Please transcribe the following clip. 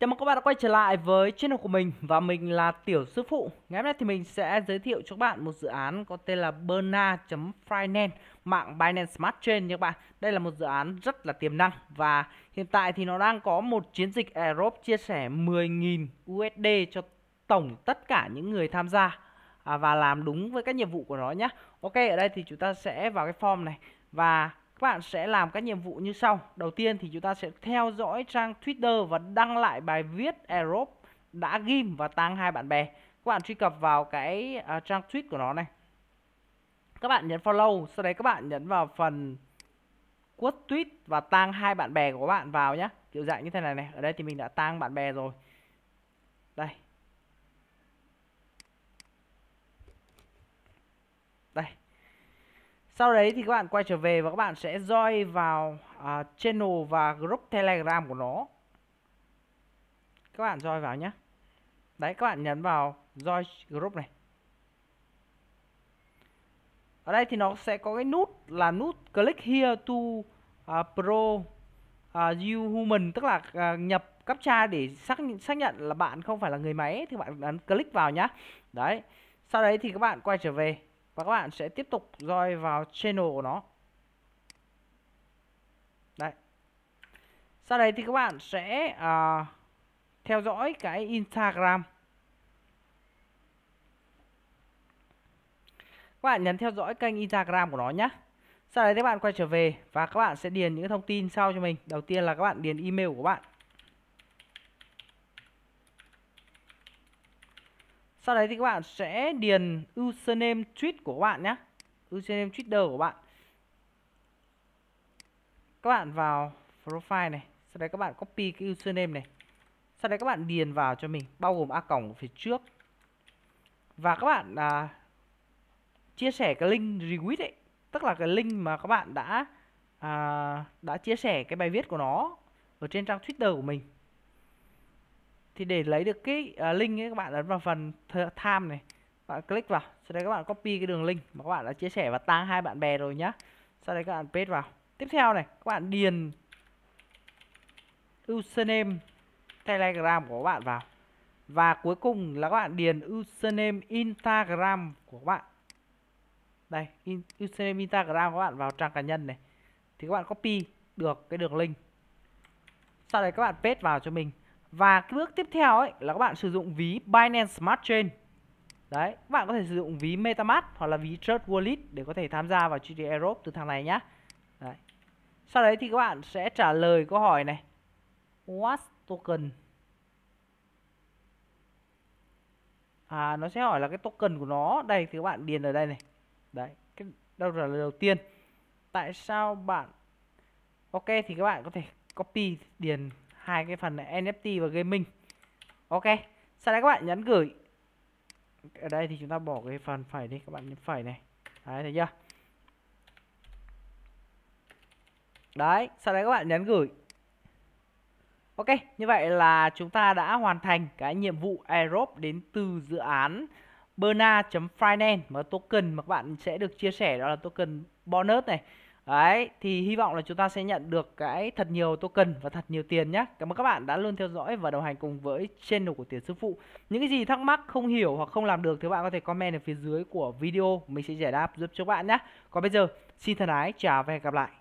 Chào mừng các bạn đã quay trở lại với channel của mình và mình là Tiểu Sư Phụ. Ngày hôm nay thì mình sẽ giới thiệu cho các bạn một dự án có tên là Berna.finance mạng Binance Smart Chain nha các bạn. Đây là một dự án rất là tiềm năng và hiện tại thì nó đang có một chiến dịch airdrop chia sẻ 10.000 USD cho tổng tất cả những người tham gia à, và làm đúng với các nhiệm vụ của nó nhé. Ok, ở đây thì chúng ta sẽ vào cái form này và các bạn sẽ làm các nhiệm vụ như sau. Đầu tiên thì chúng ta sẽ theo dõi trang Twitter và đăng lại bài viết Aerobe đã ghim và tăng hai bạn bè. Các bạn truy cập vào cái uh, trang tweet của nó này. Các bạn nhấn follow, sau đấy các bạn nhấn vào phần quất tweet và tăng hai bạn bè của các bạn vào nhé. Kiểu dạng như thế này này. Ở đây thì mình đã tăng bạn bè rồi. Đây, sau đấy thì các bạn quay trở về và các bạn sẽ join vào uh, channel và group telegram của nó các bạn join vào nhé đấy các bạn nhấn vào join group này ở đây thì nó sẽ có cái nút là nút click here to uh, pro uh, you human tức là uh, nhập captcha để xác xác nhận là bạn không phải là người máy thì bạn ấn click vào nhé, đấy sau đấy thì các bạn quay trở về và các bạn sẽ tiếp tục roi vào channel của nó đấy sau đấy thì các bạn sẽ à, theo dõi cái Instagram các bạn nhấn theo dõi kênh Instagram của nó nhé sau đấy các bạn quay trở về và các bạn sẽ điền những thông tin sau cho mình đầu tiên là các bạn điền email của bạn sau đấy thì các bạn sẽ điền username tweet của bạn nhé username twitter của bạn các bạn vào profile này sau đấy các bạn copy cái username này sau đấy các bạn điền vào cho mình bao gồm a cổng của phía trước và các bạn à, chia sẻ cái link retweet ấy tức là cái link mà các bạn đã à, đã chia sẻ cái bài viết của nó ở trên trang twitter của mình thì để lấy được cái uh, link ấy các bạn ấn vào phần tham này bạn click vào sau đây các bạn copy cái đường link mà các bạn đã chia sẻ và tăng hai bạn bè rồi nhá sau đây các bạn paste vào tiếp theo này các bạn điền username telegram của các bạn vào và cuối cùng là các bạn điền username instagram của các bạn đây in, username instagram của các bạn vào trang cá nhân này thì các bạn copy được cái đường link sau đấy các bạn paste vào cho mình và cái bước tiếp theo ấy là các bạn sử dụng ví Binance Smart Chain. Đấy, các bạn có thể sử dụng ví MetaMask hoặc là ví Trust Wallet để có thể tham gia vào GT Europe từ thằng này nhá. Đấy. Sau đấy thì các bạn sẽ trả lời câu hỏi này. What token? À, nó sẽ hỏi là cái token của nó. Đây thì các bạn điền ở đây này. Đấy, cái đâu trả lời đầu tiên. Tại sao bạn Ok thì các bạn có thể copy điền hai cái phần NFT và gaming ok sau đấy các bạn nhấn gửi ở đây thì chúng ta bỏ cái phần phải đi các bạn nhấn phải này đấy thấy chưa đấy sau đấy các bạn nhấn gửi ok như vậy là chúng ta đã hoàn thành cái nhiệm vụ aerob đến từ dự án berna.finance mà token mà các bạn sẽ được chia sẻ đó là token bonus này Đấy, thì hy vọng là chúng ta sẽ nhận được cái thật nhiều token và thật nhiều tiền nhé. Cảm ơn các bạn đã luôn theo dõi và đồng hành cùng với channel của Tiền Sư Phụ. Những cái gì thắc mắc, không hiểu hoặc không làm được thì các bạn có thể comment ở phía dưới của video. Mình sẽ giải đáp giúp cho các bạn nhé. Còn bây giờ, xin thân ái, chào và hẹn gặp lại.